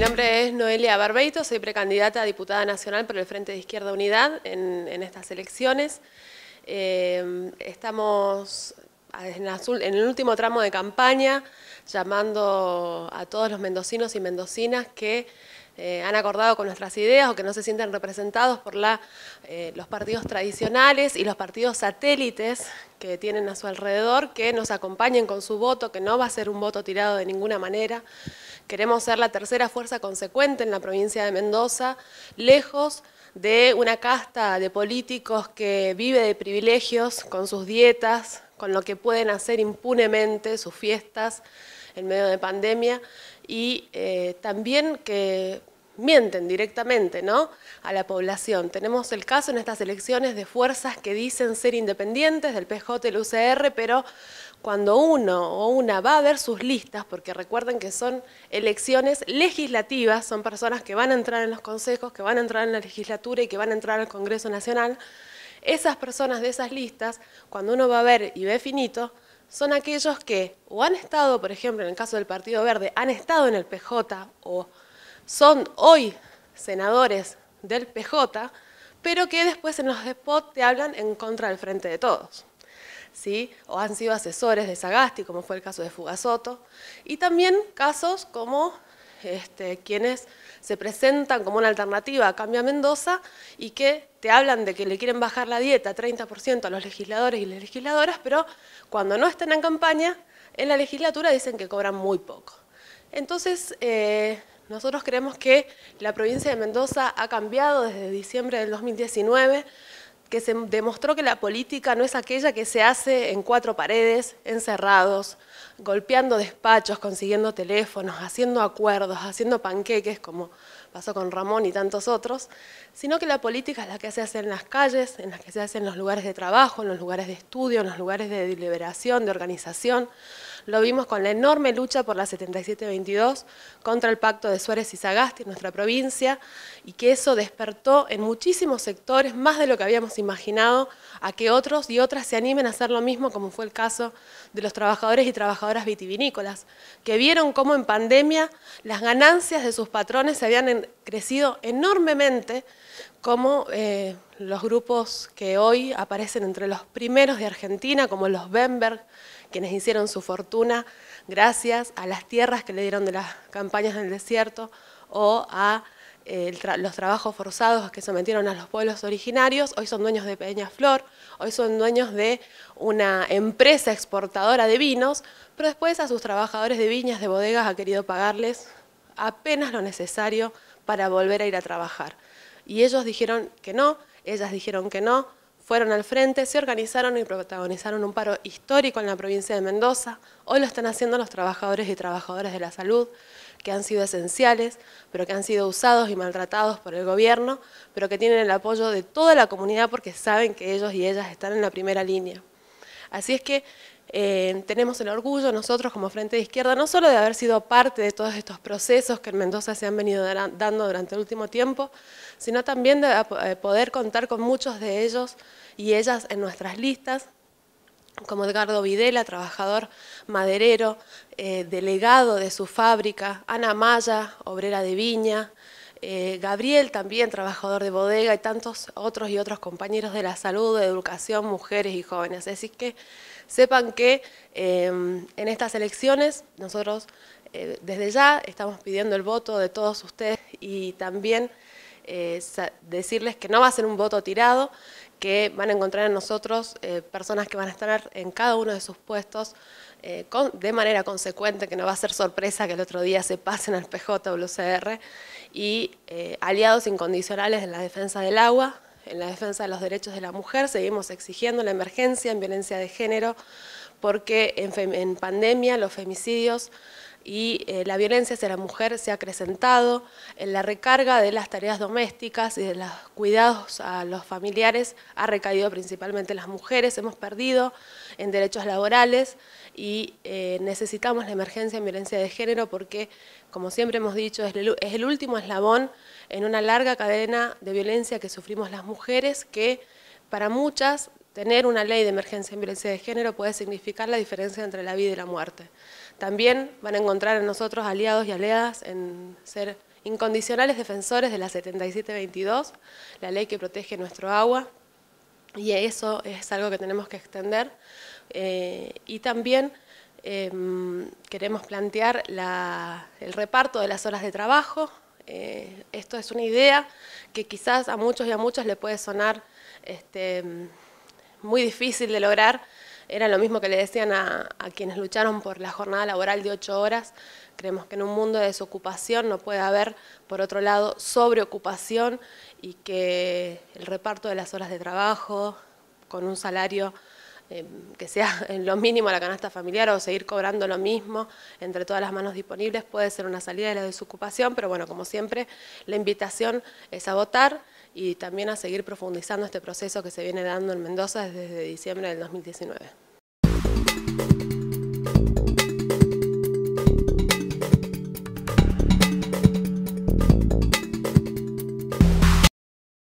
Mi nombre es Noelia Barbeito, soy precandidata a diputada nacional por el Frente de Izquierda Unidad en, estas elecciones. Eh, estamos en, el último tramo de campaña llamando a todos los mendocinos y mendocinas que eh, han acordado con nuestras ideas o que no se sienten representados por eh, los partidos tradicionales y los partidos satélites que tienen a su alrededor, que nos acompañen con su voto, que no va a ser un voto tirado de ninguna manera, Queremos ser la tercera fuerza consecuente en la provincia de Mendoza, lejos de una casta de políticos que vive de privilegios con sus dietas, con lo que pueden hacer impunemente, sus fiestas en medio de pandemia, y eh, también que mienten directamente ¿no? a la población. Tenemos el caso en estas elecciones de fuerzas que dicen ser independientes del PJ, el UCR, pero cuando uno o una va a ver sus listas, porque recuerden que son elecciones legislativas, son personas que van a entrar en los consejos, que van a entrar en la legislatura y que van a entrar al Congreso Nacional, esas personas de esas listas, cuando uno va a ver y ve finito, son aquellos que o han estado, por ejemplo, en el caso del Partido Verde, han estado en el PJ o son hoy senadores del PJ, pero que después en los spots te hablan en contra del frente de todos. ¿Sí? O han sido asesores de Sagasti, como fue el caso de Fugasoto, y también casos como este, quienes se presentan como una alternativa a Cambia Mendoza y que te hablan de que le quieren bajar la dieta 30% a los legisladores y las legisladoras, pero cuando no están en campaña, en la legislatura dicen que cobran muy poco. Entonces, eh, nosotros creemos que la provincia de Mendoza ha cambiado desde diciembre del 2019, que se demostró que la política no es aquella que se hace en cuatro paredes, encerrados, golpeando despachos, consiguiendo teléfonos, haciendo acuerdos, haciendo panqueques, como pasó con Ramón y tantos otros, sino que la política es la que se hace en las calles, en las que se hace en los lugares de trabajo, en los lugares de estudio, en los lugares de deliberación, de organización. Lo vimos con la enorme lucha por la 7722 contra el pacto de Suárez y Sagasti en nuestra provincia y que eso despertó en muchísimos sectores más de lo que habíamos imaginado a que otros y otras se animen a hacer lo mismo como fue el caso de los trabajadores y trabajadoras vitivinícolas, que vieron cómo en pandemia las ganancias de sus patrones se habían crecido enormemente, como eh, los grupos que hoy aparecen entre los primeros de Argentina, como los Bemberg, quienes hicieron su fortuna gracias a las tierras que le dieron de las campañas del desierto, o a los trabajos forzados que sometieron a los pueblos originarios, hoy son dueños de Peña Flor, hoy son dueños de una empresa exportadora de vinos, pero después a sus trabajadores de viñas, de bodegas, ha querido pagarles apenas lo necesario para volver a ir a trabajar. Y ellos dijeron que no, ellas dijeron que no, fueron al frente, se organizaron y protagonizaron un paro histórico en la provincia de Mendoza. Hoy lo están haciendo los trabajadores y trabajadoras de la salud que han sido esenciales, pero que han sido usados y maltratados por el gobierno, pero que tienen el apoyo de toda la comunidad porque saben que ellos y ellas están en la primera línea. Así es que eh, tenemos el orgullo nosotros como Frente de Izquierda, no solo de haber sido parte de todos estos procesos que en Mendoza se han venido dando durante el último tiempo, sino también de eh, poder contar con muchos de ellos y ellas en nuestras listas, como Edgardo Videla, trabajador maderero, eh, delegado de su fábrica, Ana Maya, obrera de viña, eh, Gabriel también, trabajador de bodega, y tantos otros y otros compañeros de la salud, de educación, mujeres y jóvenes. Así que sepan que em, en estas elecciones nosotros eh, desde ya estamos pidiendo el voto de todos ustedes y también decirles que no va a ser un voto tirado, que van a encontrar en nosotros eh, personas que van a estar en cada uno de sus puestos eh, de manera consecuente, que no va a ser sorpresa que el otro día se pasen al PJ o y eh, aliados incondicionales en la defensa del agua, en la defensa de los derechos de la mujer, seguimos exigiendo la emergencia en violencia de género, porque en pandemia los femicidios y eh, la violencia hacia la mujer se ha acrecentado, en la recarga de las tareas domésticas y de los cuidados a los familiares ha recaído principalmente en las mujeres, hemos perdido en derechos laborales y eh, necesitamos la emergencia en violencia de género porque, como siempre hemos dicho, es el, es el último eslabón en una larga cadena de violencia que sufrimos las mujeres que para muchas Tener una ley de emergencia en violencia de género puede significar la diferencia entre la vida y la muerte. También van a encontrar en nosotros aliados y aliadas en ser incondicionales defensores de la 7722, la ley que protege nuestro agua, y eso es algo que tenemos que extender. Eh, y también em, queremos plantear el reparto de las horas de trabajo. Eh, esto es una idea que quizás a muchos y a muchas le puede sonar... Este, muy difícil de lograr. Era lo mismo que le decían a, quienes lucharon por la jornada laboral de ocho horas. Creemos que en un mundo de desocupación no puede haber, por otro lado, sobreocupación y que el reparto de las horas de trabajo con un salario eh, que sea en lo mínimo a la canasta familiar o seguir cobrando lo mismo entre todas las manos disponibles puede ser una salida de la desocupación, pero bueno, como siempre, la invitación es a votar y también a seguir profundizando este proceso que se viene dando en Mendoza desde diciembre del 2019.